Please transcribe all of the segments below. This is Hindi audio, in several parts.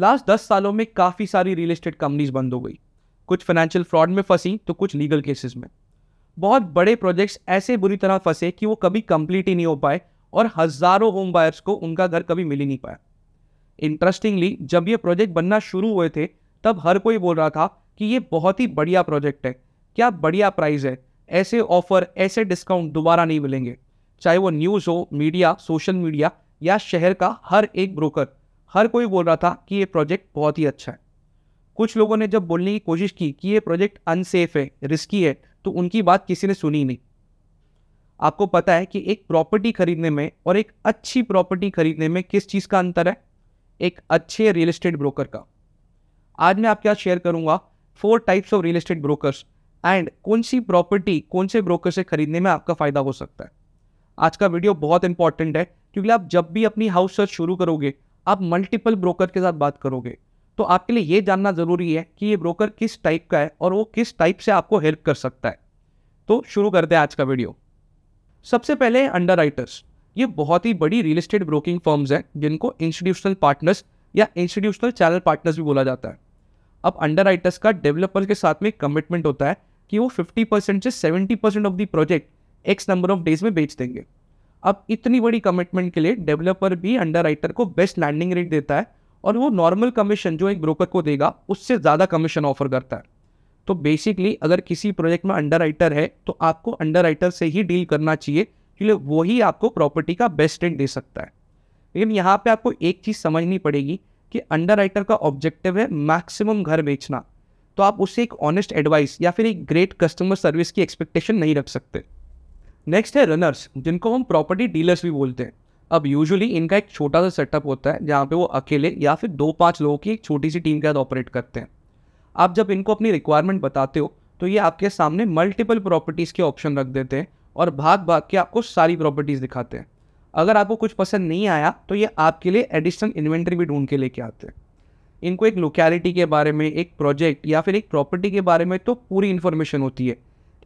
लास्ट दस सालों में काफ़ी सारी रियल इस्टेट कंपनीज बंद हो गई कुछ फाइनेंशियल फ्रॉड में फंसी तो कुछ लीगल केसेस में बहुत बड़े प्रोजेक्ट्स ऐसे बुरी तरह फंसे कि वो कभी कंप्लीट ही नहीं हो पाए और हज़ारों होम बायर्स को उनका घर कभी मिल ही नहीं पाया इंटरेस्टिंगली जब ये प्रोजेक्ट बनना शुरू हुए थे तब हर कोई बोल रहा था कि ये बहुत ही बढ़िया प्रोजेक्ट है क्या बढ़िया प्राइस है ऐसे ऑफर ऐसे डिस्काउंट दोबारा नहीं मिलेंगे चाहे वो न्यूज़ हो मीडिया सोशल मीडिया या शहर का हर एक ब्रोकर हर कोई बोल रहा था कि ये प्रोजेक्ट बहुत ही अच्छा है कुछ लोगों ने जब बोलने की कोशिश की कि ये प्रोजेक्ट अनसेफ है रिस्की है तो उनकी बात किसी ने सुनी नहीं आपको पता है कि एक प्रॉपर्टी खरीदने में और एक अच्छी प्रॉपर्टी खरीदने में किस चीज़ का अंतर है एक अच्छे रियल इस्टेट ब्रोकर का आज मैं आपके साथ शेयर करूंगा four types of real estate brokers and कौन सी प्रॉपर्टी कौन से ब्रोकर से खरीदने में आपका फ़ायदा हो सकता है आज का वीडियो बहुत इंपॉर्टेंट है क्योंकि आप जब भी अपनी हाउस सर्च शुरू करोगे आप मल्टीपल ब्रोकर के साथ बात करोगे तो आपके लिए ये जानना ज़रूरी है कि ये ब्रोकर किस टाइप का है और वो किस टाइप से आपको हेल्प कर सकता है तो शुरू करते हैं आज का वीडियो सबसे पहले अंडर ये बहुत ही बड़ी रियल इस्टेट ब्रोकिंग फर्म्स हैं जिनको इंस्टीट्यूशनल पार्टनर्स या इंस्टीट्यूशनल चैनल पार्टनर्स भी बोला जाता है अब अंडर का डेवलपर के साथ में कमिटमेंट होता है कि वो 50% से 70% of the project x number of days में बेच देंगे अब इतनी बड़ी कमिटमेंट के लिए डेवलपर भी अंडर को बेस्ट लैंडिंग रेट देता है और वो नॉर्मल कमीशन जो एक ब्रोकर को देगा उससे ज़्यादा कमीशन ऑफर करता है तो बेसिकली अगर किसी प्रोजेक्ट में अंडर है तो आपको अंडर से ही डील करना चाहिए क्योंकि वही आपको प्रॉपर्टी का बेस्ट रेट दे सकता है लेकिन यहाँ पे आपको एक चीज़ समझनी पड़ेगी कि अंडर का ऑब्जेक्टिव है मैक्सिमम घर बेचना तो आप उसे एक ऑनेस्ट एडवाइस या फिर एक ग्रेट कस्टमर सर्विस की एक्सपेक्टेशन नहीं रख सकते नेक्स्ट है रनर्स जिनको हम प्रॉपर्टी डीलर्स भी बोलते हैं अब यूजुअली इनका एक छोटा सा सेटअप होता है जहाँ पे वो अकेले या फिर दो पाँच लोगों की एक छोटी सी टीम के साथ ऑपरेट करते हैं आप जब इनको अपनी रिक्वायरमेंट बताते हो तो ये आपके सामने मल्टीपल प्रॉपर्टीज़ के ऑप्शन रख देते हैं और भाग भाग के आपको सारी प्रॉपर्टीज़ दिखाते हैं अगर आपको कुछ पसंद नहीं आया तो ये आपके लिए एडिशनल इन्वेंट्री भी ढूंढ के लेके आते हैं इनको एक लोकेलिटी के बारे में एक प्रोजेक्ट या फिर एक प्रॉपर्टी के बारे में तो पूरी इन्फॉर्मेशन होती है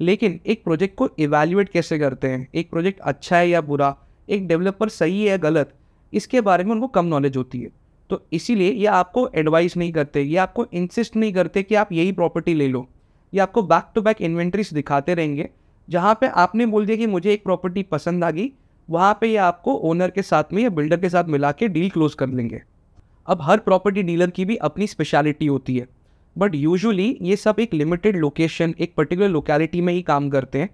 लेकिन एक प्रोजेक्ट को इवेल्यूएट कैसे करते हैं एक प्रोजेक्ट अच्छा है या बुरा एक डेवलपर सही है या गलत इसके बारे में उनको कम नॉलेज होती है तो इसीलिए ये आपको एडवाइस नहीं करते ये आपको इंसिस्ट नहीं करते कि आप यही प्रॉपर्टी ले लो ये आपको बैक टू बैक इन्वेंट्रीज दिखाते रहेंगे जहाँ पे आपने बोल दिया कि मुझे एक प्रॉपर्टी पसंद आ गई वहाँ पे ये आपको ओनर के साथ में या बिल्डर के साथ मिला के डील क्लोज कर लेंगे अब हर प्रॉपर्टी डीलर की भी अपनी स्पेशलिटी होती है बट यूजुअली ये सब एक लिमिटेड लोकेशन एक पर्टिकुलर लोकेलिटी में ही काम करते हैं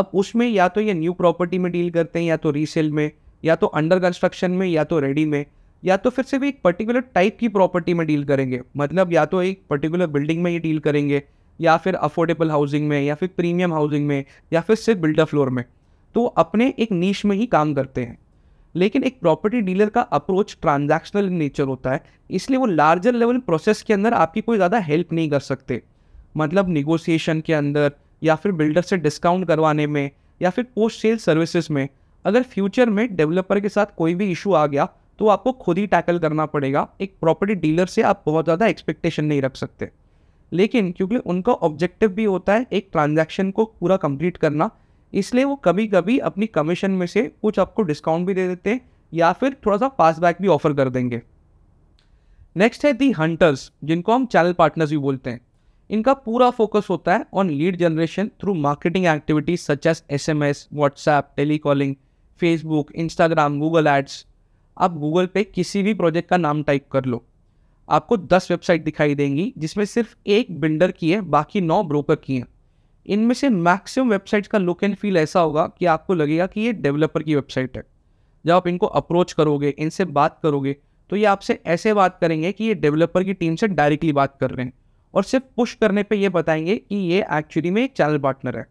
अब उसमें या तो ये न्यू प्रॉपर्टी में डील करते हैं या तो रीसेल में या तो अंडर कंस्ट्रक्शन में या तो रेडी में या तो फिर से भी एक पर्टिकुलर टाइप की प्रॉपर्टी में डील करेंगे मतलब या तो एक पर्टिकुलर बिल्डिंग में ही डील करेंगे या फिर अफोर्डेबल हाउसिंग में या फिर प्रीमियम हाउसिंग में या फिर सिर्फ बिल्डर फ्लोर में तो अपने एक नीच में ही काम करते हैं लेकिन एक प्रॉपर्टी डीलर का अप्रोच ट्रांजैक्शनल नेचर होता है इसलिए वो लार्जर लेवल प्रोसेस के अंदर आपकी कोई ज़्यादा हेल्प नहीं कर सकते मतलब निगोसिएशन के अंदर या फिर बिल्डर से डिस्काउंट करवाने में या फिर पोस्ट सेल सर्विसेज में अगर फ्यूचर में डेवलपर के साथ कोई भी इशू आ गया तो आपको खुद ही टैकल करना पड़ेगा एक प्रॉपर्टी डीलर से आप बहुत ज़्यादा एक्सपेक्टेशन नहीं रख सकते लेकिन क्योंकि उनका ऑब्जेक्टिव भी होता है एक ट्रांजैक्शन को पूरा कंप्लीट करना इसलिए वो कभी कभी अपनी कमीशन में से कुछ आपको डिस्काउंट भी दे देते हैं या फिर थोड़ा सा पासबैक भी ऑफर कर देंगे नेक्स्ट है दी हंटर्स जिनको हम चैनल पार्टनर्स भी बोलते हैं इनका पूरा फोकस होता है on lead generation through marketing activities such as S M S WhatsApp tele calling Facebook Instagram Google ads आप गूगल पे किसी भी प्रोजेक्ट का नाम टाइप कर लो आपको 10 वेबसाइट दिखाई देंगी जिसमें सिर्फ एक बिल्डर की है बाकी नौ ब्रोकर की हैं इनमें से मैक्सिमम वेबसाइट्स का लुक एंड फील ऐसा होगा कि आपको लगेगा कि ये डेवलपर की वेबसाइट है जब आप इनको अप्रोच करोगे इनसे बात करोगे तो ये आपसे ऐसे बात करेंगे कि ये डेवलपर की टीम से डायरेक्टली बात कर रहे हैं और सिर्फ पुश करने पे ये बताएंगे कि ये एक्चुअली में एक चैनल पार्टनर है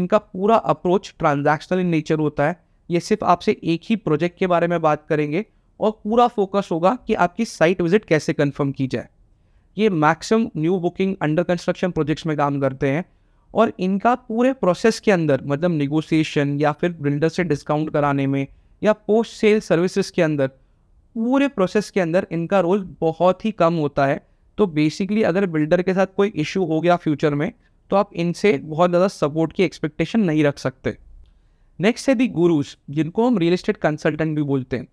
इनका पूरा अप्रोच ट्रांजैक्शनल इन नेचर होता है ये सिर्फ आपसे एक ही प्रोजेक्ट के बारे में बात करेंगे और पूरा फोकस होगा कि आपकी साइट विजिट कैसे कन्फर्म की जाए ये maximum new booking under construction projects में काम करते हैं और इनका पूरे प्रोसेस के अंदर मतलब निगोसिएशन या फिर बिल्डर से डिस्काउंट कराने में या पोस्ट सेल सर्विसेज के अंदर पूरे प्रोसेस के अंदर इनका रोल बहुत ही कम होता है तो बेसिकली अगर बिल्डर के साथ कोई इशू हो गया फ्यूचर में तो आप इनसे बहुत ज़्यादा सपोर्ट की एक्सपेक्टेशन नहीं रख सकते नेक्स्ट है दी गुरुज जिनको हम रियल इस्टेट कंसल्टेंट भी बोलते हैं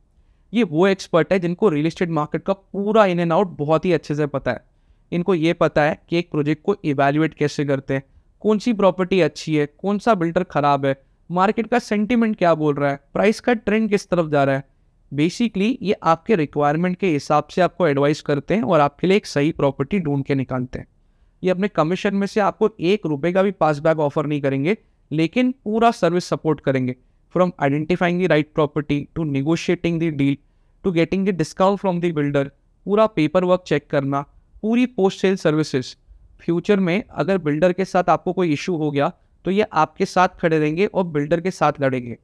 ये वो एक्सपर्ट है जिनको रियल इस्टेट मार्केट का पूरा इन एंड आउट बहुत ही अच्छे से पता है इनको ये पता है कि एक प्रोजेक्ट को इवेल्यूएट कैसे करते हैं कौन सी प्रॉपर्टी अच्छी है कौन सा बिल्डर खराब है मार्केट का सेंटिमेंट क्या बोल रहा है प्राइस का ट्रेंड किस तरफ जा रहा है बेसिकली ये आपके रिक्वायरमेंट के हिसाब से आपको एडवाइस करते हैं और आपके लिए एक सही प्रॉपर्टी ढूंढ के निकालते हैं ये अपने कमीशन में से आपको एक रुपये का भी पासबैक ऑफर नहीं करेंगे लेकिन पूरा सर्विस सपोर्ट करेंगे from identifying the right property to negotiating the deal to getting the discount from the builder पूरा पेपर वर्क चेक करना पूरी पोस्ट सेल सर्विसेज फ्यूचर में अगर बिल्डर के साथ आपको कोई इशू हो गया तो ये आपके साथ खड़े रहेंगे और बिल्डर के साथ लड़ेंगे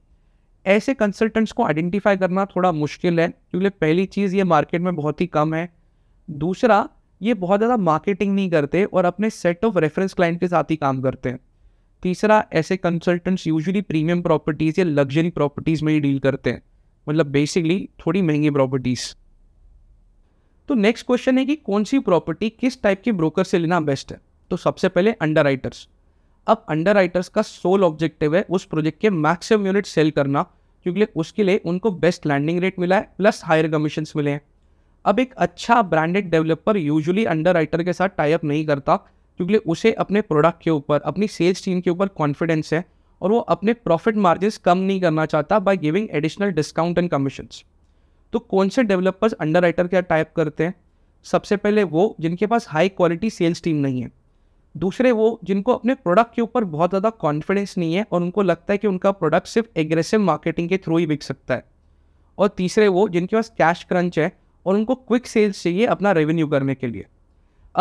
ऐसे कंसल्टेंट्स को आइडेंटिफाई करना थोड़ा मुश्किल है क्योंकि पहली चीज़ ये मार्केट में बहुत ही कम है दूसरा ये बहुत ज़्यादा मार्केटिंग नहीं करते और अपने सेट ऑफ रेफरेंस क्लाइंट के साथ ही काम करते हैं तीसरा ऐसे कंसल्टेंट्स यूजुअली प्रीमियम प्रॉपर्टीज़ या लग्जरी प्रॉपर्टीज़ में ही डील करते हैं मतलब बेसिकली थोड़ी महंगी प्रॉपर्टीज़ तो नेक्स्ट क्वेश्चन है कि कौन सी प्रॉपर्टी किस टाइप के ब्रोकर से लेना बेस्ट है तो सबसे पहले अंडर राइटर्स अब अंडर राइटर्स का सोल ऑब्जेक्टिव है उस प्रोजेक्ट के मैक्सिमम यूनिट सेल करना क्योंकि उसके लिए उनको बेस्ट लैंडिंग रेट मिला है प्लस हायर कमीशन मिले हैं अब एक अच्छा branded developer usually underwriter के साथ टाइप नहीं करता क्योंकि उसे अपने प्रोडक्ट के ऊपर अपनी सेल्स टीम के ऊपर कॉन्फिडेंस है और वो अपने प्रॉफिट मार्जिन कम नहीं करना चाहता by giving additional discount and commissions तो कौन से डेवलपर्स अंडर राइटर क्या टाइप करते हैं सबसे पहले वो जिनके पास हाई क्वालिटी सेल्स टीम नहीं है दूसरे वो जिनको अपने प्रोडक्ट के ऊपर बहुत ज़्यादा कॉन्फिडेंस नहीं है और उनको लगता है कि उनका प्रोडक्ट सिर्फ एग्रेसिव मार्केटिंग के थ्रू ही बिक सकता है और तीसरे वो जिनके पास कैश क्रंच है और उनको क्विक सेल्स चाहिए अपना रेवेन्यू करने के लिए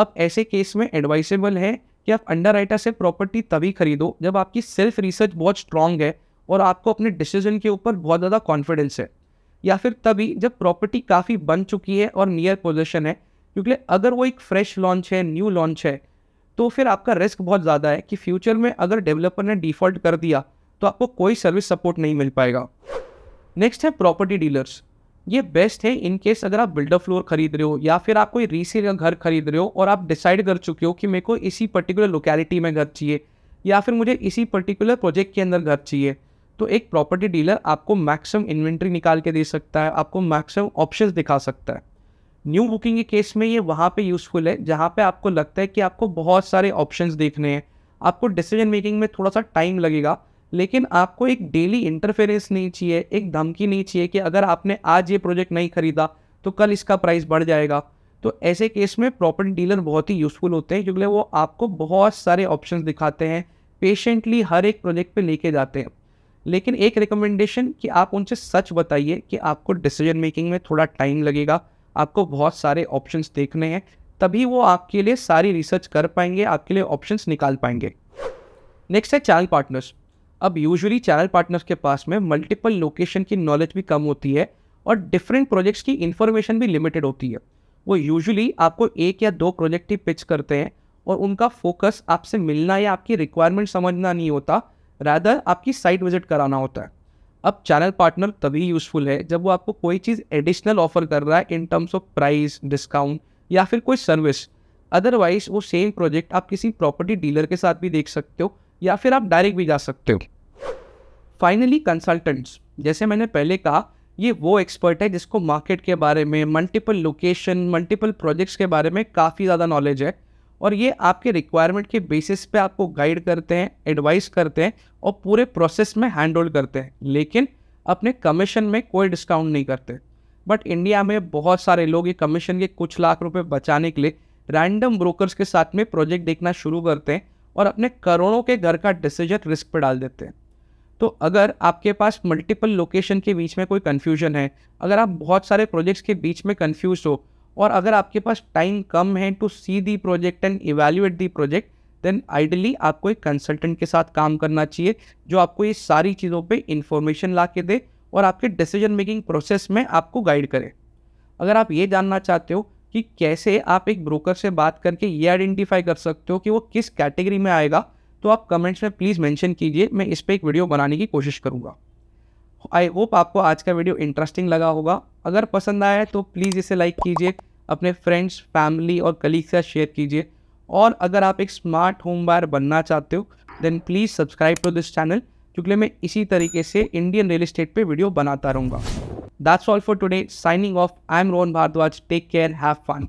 अब ऐसे केस में एडवाइसेबल है कि आप अंडर राइटर से प्रॉपर्टी तभी खरीदो जब आपकी सेल्फ रिसर्च बहुत स्ट्रांग है और आपको अपने डिसीजन के ऊपर बहुत ज़्यादा कॉन्फिडेंस है या फिर तभी जब प्रॉपर्टी काफ़ी बन चुकी है और नियर पोजिशन है क्योंकि अगर वो एक फ्रेश लॉन्च है न्यू लॉन्च है तो फिर आपका रिस्क बहुत ज़्यादा है कि फ्यूचर में अगर डेवलपर ने डिफ़ॉल्ट कर दिया तो आपको कोई सर्विस सपोर्ट नहीं मिल पाएगा नेक्स्ट है प्रॉपर्टी डीलर्स ये बेस्ट है इन केस अगर आप बिल्डर फ्लोर खरीद रहे हो या फिर आप कोई रीसेल का घर खरीद रहे हो और आप डिसाइड कर चुके हो कि मेरे को इसी पर्टिकुलर लोकेलिटी में घर चाहिए या फिर मुझे इसी पर्टिकुलर प्रोजेक्ट के अंदर घर चाहिए तो एक प्रॉपर्टी डीलर आपको मैक्सिमम इन्वेंट्री निकाल के दे सकता है आपको मैक्सिमम ऑप्शन दिखा सकता है न्यू बुकिंग के केस में ये वहाँ पे यूज़फुल है जहाँ पे आपको लगता है कि आपको बहुत सारे ऑप्शंस देखने हैं आपको डिसीजन मेकिंग में थोड़ा सा टाइम लगेगा लेकिन आपको एक डेली इंटरफेरेंस नहीं चाहिए एक धमकी नहीं चाहिए कि अगर आपने आज ये प्रोजेक्ट नहीं खरीदा तो कल इसका प्राइस बढ़ जाएगा तो ऐसे केस में प्रॉपर्टी डीलर बहुत ही यूज़फुल होते हैं क्योंकि वो आपको बहुत सारे ऑप्शन दिखाते हैं पेशेंटली हर एक प्रोजेक्ट पर लेके जाते हैं लेकिन एक रिकमेंडेशन कि आप उनसे सच बताइए कि आपको डिसीजन मेकिंग में थोड़ा टाइम लगेगा आपको बहुत सारे ऑप्शंस देखने हैं तभी वो आपके लिए सारी रिसर्च कर पाएंगे आपके लिए ऑप्शंस निकाल पाएंगे नेक्स्ट है चैनल पार्टनर्स अब यूजुअली चैनल पार्टनर्स के पास में मल्टीपल लोकेशन की नॉलेज भी कम होती है और डिफरेंट प्रोजेक्ट्स की इन्फॉर्मेशन भी लिमिटेड होती है वो यूजुअली आपको एक या दो प्रोजेक्ट ही पिच करते हैं और उनका फोकस आपसे मिलना या आपकी रिक्वायरमेंट समझना नहीं होता रादर आपकी साइट विजिट कराना होता है अब चैनल पार्टनर तभी यूजफुल है जब वो आपको कोई चीज़ एडिशनल ऑफर कर रहा है in terms of price discount या फिर कोई सर्विस अदरवाइज वो सेम प्रोजेक्ट आप किसी प्रॉपर्टी डीलर के साथ भी देख सकते हो या फिर आप डायरेक्ट भी जा सकते हो फाइनली कंसल्टेंट्स जैसे मैंने पहले कहा ये वो एक्सपर्ट है जिसको मार्केट के बारे में मल्टीपल लोकेशन मल्टीपल प्रोजेक्ट्स के बारे में काफ़ी ज़्यादा नॉलेज है और ये आपके रिक्वायरमेंट के बेसिस पे आपको गाइड करते हैं एडवाइस करते हैं और पूरे प्रोसेस में हैंड होल्ड करते हैं लेकिन अपने कमीशन में कोई डिस्काउंट नहीं करते बट इंडिया में बहुत सारे लोग ये कमीशन के कुछ लाख रुपए बचाने के लिए रैंडम ब्रोकर्स के साथ में प्रोजेक्ट देखना शुरू करते हैं और अपने करोड़ों के घर का डिसीजन रिस्क पर डाल देते हैं तो अगर आपके पास मल्टीपल लोकेशन के बीच में कोई कन्फ्यूजन है अगर आप बहुत सारे प्रोजेक्ट्स के बीच में कन्फ्यूज हो और अगर आपके पास टाइम कम है to see the project and evaluate the project then ideally आपको एक कंसल्टेंट के साथ काम करना चाहिए जो आपको ये सारी चीज़ों पे इन्फॉर्मेशन ला के दे और आपके डिसीजन मेकिंग प्रोसेस में आपको गाइड करे अगर आप ये जानना चाहते हो कि कैसे आप एक ब्रोकर से बात करके ये आइडेंटिफाई कर सकते हो कि वो किस कैटेगरी में आएगा तो आप कमेंट्स में प्लीज़ मैंशन कीजिए मैं इस पर एक वीडियो बनाने की कोशिश करूँगा आई होप आपको आज का वीडियो इंटरेस्टिंग लगा होगा अगर पसंद आया है तो प्लीज़ इसे लाइक कीजिए अपने फ्रेंड्स फैमिली और कलीग से शेयर कीजिए और अगर आप एक स्मार्ट होम बायर बनना चाहते हो then please subscribe to this channel क्योंकि मैं इसी तरीके से इंडियन रियल इस्टेट पर वीडियो बनाता रहूँगा that's all for today signing off I am Rohan Bhardwaj take care have fun